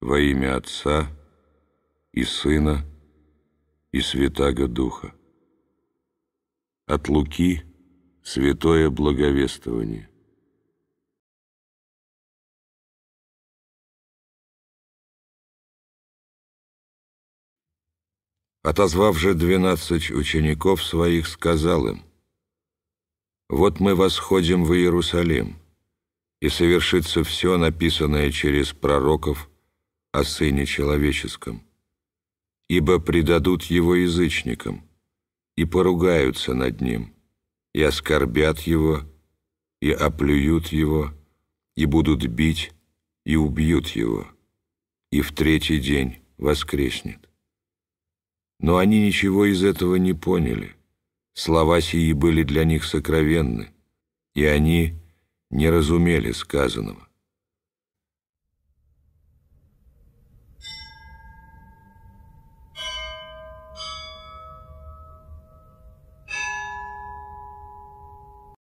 во имя Отца и Сына и Святаго Духа. От Луки Святое Благовествование. Отозвав же двенадцать учеников своих, сказал им, «Вот мы восходим в Иерусалим, и совершится все, написанное через пророков о Сыне Человеческом, ибо предадут его язычникам, и поругаются над ним, и оскорбят его, и оплюют его, и будут бить, и убьют его, и в третий день воскреснет. Но они ничего из этого не поняли. Слова сии были для них сокровенны, и они не разумели сказанного.